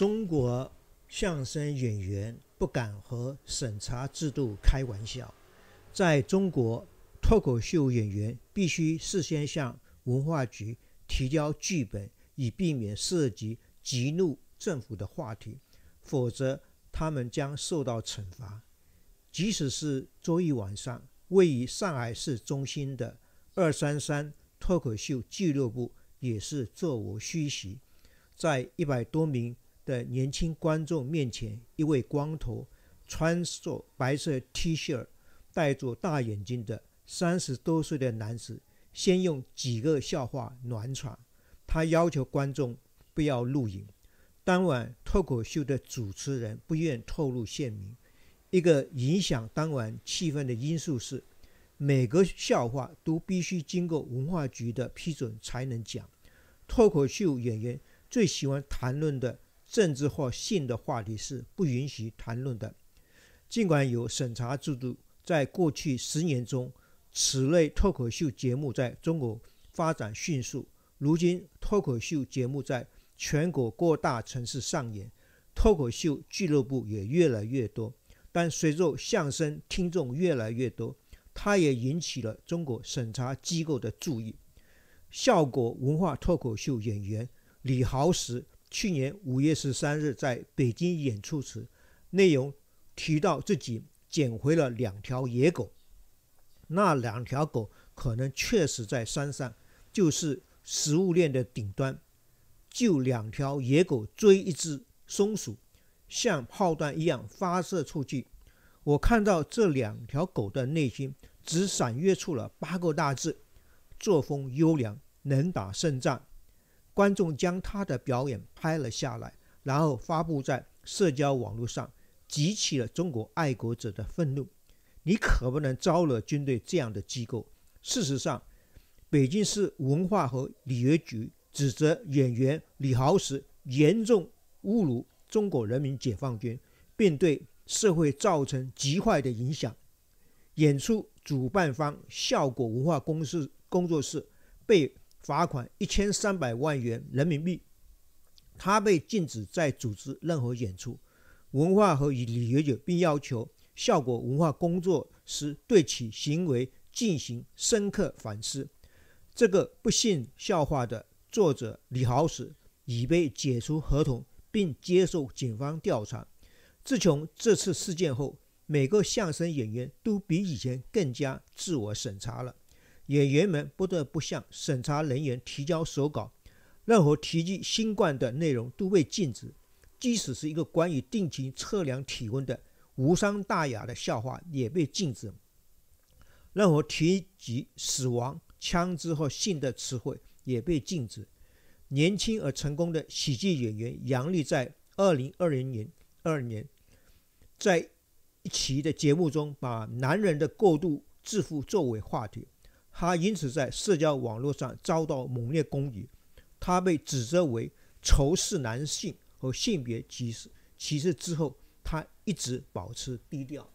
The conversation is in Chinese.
中国相声演员不敢和审查制度开玩笑。在中国，脱口秀演员必须事先向文化局提交剧本，以避免涉及激怒政府的话题，否则他们将受到惩罚。即使是周一晚上，位于上海市中心的二三三脱口秀俱乐部也是座无虚席。在一百多名。在年轻观众面前，一位光头、穿着白色 T 恤、戴着大眼镜的三十多岁的男子，先用几个笑话暖场。他要求观众不要录影。当晚脱口秀的主持人不愿透露姓名。一个影响当晚气氛的因素是，每个笑话都必须经过文化局的批准才能讲。脱口秀演员最喜欢谈论的。政治或性的话题是不允许谈论的。尽管有审查制度，在过去十年中，此类脱口秀节目在中国发展迅速。如今，脱口秀节目在全国各大城市上演，脱口秀俱乐部也越来越多。但随着相声听众越来越多，它也引起了中国审查机构的注意。效果文化脱口秀演员李豪石。去年五月十三日在北京演出时，内容提到自己捡回了两条野狗。那两条狗可能确实在山上，就是食物链的顶端。就两条野狗追一只松鼠，像炮弹一样发射出去。我看到这两条狗的内心只闪跃出了八个大字：作风优良，能打胜仗。观众将他的表演拍了下来，然后发布在社交网络上，激起了中国爱国者的愤怒。你可不能招惹军队这样的机构。事实上，北京市文化和旅游局指责演员李豪石严重侮辱中国人民解放军，并对社会造成极坏的影响。演出主办方效果文化公司工作室被。罚款一千三百万元人民币，他被禁止再组织任何演出、文化和旅游节，并要求效果文化工作室对其行为进行深刻反思。这个不幸笑话的作者李豪史已被解除合同，并接受警方调查。自从这次事件后，每个相声演员都比以前更加自我审查了。演员们不得不向审查人员提交手稿，任何提及新冠的内容都被禁止，即使是一个关于定期测量体温的无伤大雅的笑话也被禁止。任何提及死亡、枪支或性的词汇也被禁止。年轻而成功的喜剧演员杨立在二零二零年二年，在一期的节目中把男人的过度致富作为话题。他因此在社交网络上遭到猛烈攻击，他被指责为仇视男性和性别歧视。歧视之后，他一直保持低调。